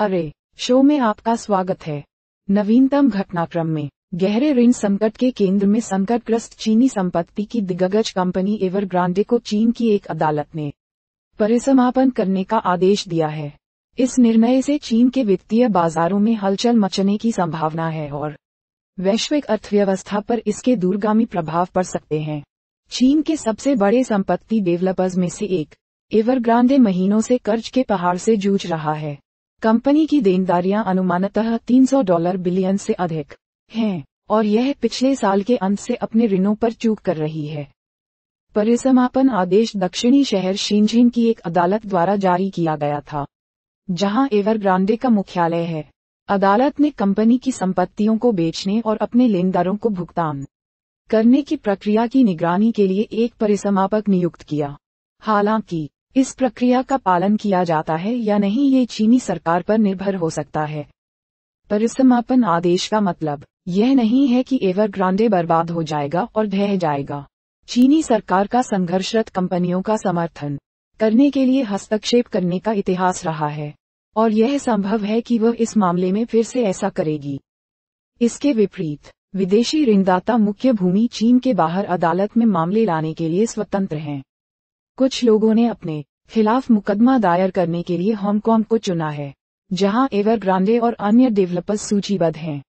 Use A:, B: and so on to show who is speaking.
A: अरे शो में आपका स्वागत है नवीनतम घटनाक्रम में गहरे ऋण संकट के केंद्र में संकटग्रस्त चीनी संपत्ति की दिग्गज कंपनी एवरग्रांडे को चीन की एक अदालत ने परिसमापन करने का आदेश दिया है इस निर्णय से चीन के वित्तीय बाजारों में हलचल मचने की संभावना है और वैश्विक अर्थव्यवस्था पर इसके दूरगामी प्रभाव पड़ सकते हैं चीन के सबसे बड़े संपत्ति डेवलपर्स में से एक एवरग्रांडे महीनों से कर्ज के पहाड़ से जूझ रहा है कंपनी की देनदारियां अनुमानतः 300 डॉलर बिलियन से अधिक हैं और यह पिछले साल के अंत से अपने ऋणों पर चूक कर रही है परिसमापन आदेश दक्षिणी शहर शिनझिन की एक अदालत द्वारा जारी किया गया था जहां एवरग्रांडे का मुख्यालय है अदालत ने कंपनी की संपत्तियों को बेचने और अपने लेनदारों को भुगतान करने की प्रक्रिया की निगरानी के लिए एक परिसमापक नियुक्त किया हालांकि इस प्रक्रिया का पालन किया जाता है या नहीं ये चीनी सरकार पर निर्भर हो सकता है परिसमापन आदेश का मतलब यह नहीं है कि एवरग्रांडे बर्बाद हो जाएगा और ढह जाएगा चीनी सरकार का संघर्षरत कंपनियों का समर्थन करने के लिए हस्तक्षेप करने का इतिहास रहा है और यह संभव है कि वह इस मामले में फिर से ऐसा करेगी इसके विपरीत विदेशी ऋणदाता मुख्य भूमि चीन के बाहर अदालत में मामले लाने के लिए स्वतंत्र हैं कुछ लोगों ने अपने खिलाफ मुकदमा दायर करने के लिए हांगकांग को चुना है जहां ग्रांडे और अन्य डेवलपर्स सूचीबद्ध हैं